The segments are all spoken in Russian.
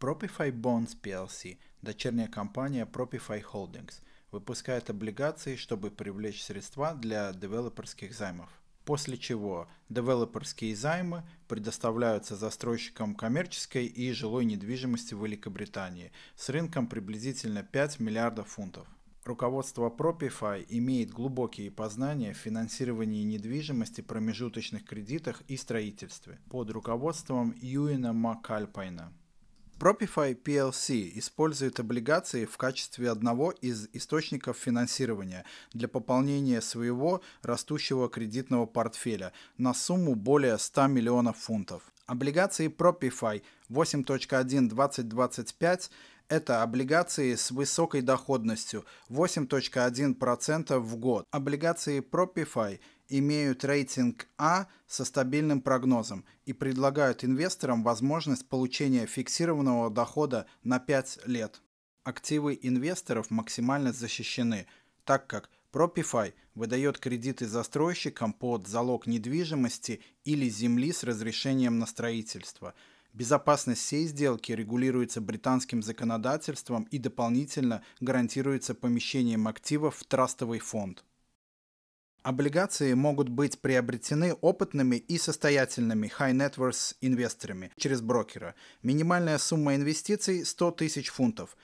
Propify Bonds PLC, дочерняя компания Propify Holdings, выпускает облигации, чтобы привлечь средства для девелоперских займов. После чего девелоперские займы предоставляются застройщикам коммерческой и жилой недвижимости в Великобритании с рынком приблизительно 5 миллиардов фунтов. Руководство Propify имеет глубокие познания в финансировании недвижимости, промежуточных кредитах и строительстве под руководством Юина Макальпайна. Propify PLC использует облигации в качестве одного из источников финансирования для пополнения своего растущего кредитного портфеля на сумму более 100 миллионов фунтов. Облигации Propify 8.1.2025 это облигации с высокой доходностью 8.1% в год. Облигации Propify имеют рейтинг А со стабильным прогнозом и предлагают инвесторам возможность получения фиксированного дохода на 5 лет. Активы инвесторов максимально защищены, так как Propify выдает кредиты застройщикам под залог недвижимости или земли с разрешением на строительство. Безопасность всей сделки регулируется британским законодательством и дополнительно гарантируется помещением активов в трастовый фонд. Облигации могут быть приобретены опытными и состоятельными high net worth инвесторами через брокера. Минимальная сумма инвестиций 100 тысяч фунтов.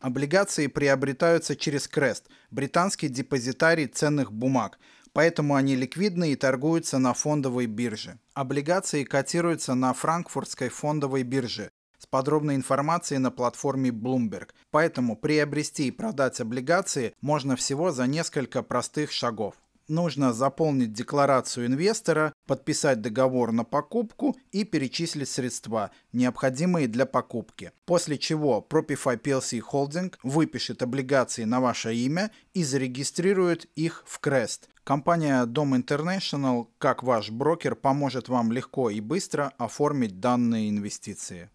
Облигации приобретаются через Крест, британский депозитарий ценных бумаг, поэтому они ликвидны и торгуются на фондовой бирже. Облигации котируются на франкфуртской фондовой бирже с подробной информацией на платформе Bloomberg. Поэтому приобрести и продать облигации можно всего за несколько простых шагов нужно заполнить декларацию инвестора, подписать договор на покупку и перечислить средства, необходимые для покупки. После чего Propify PLC Holding выпишет облигации на ваше имя и зарегистрирует их в Crest. Компания Dom International, как ваш брокер, поможет вам легко и быстро оформить данные инвестиции.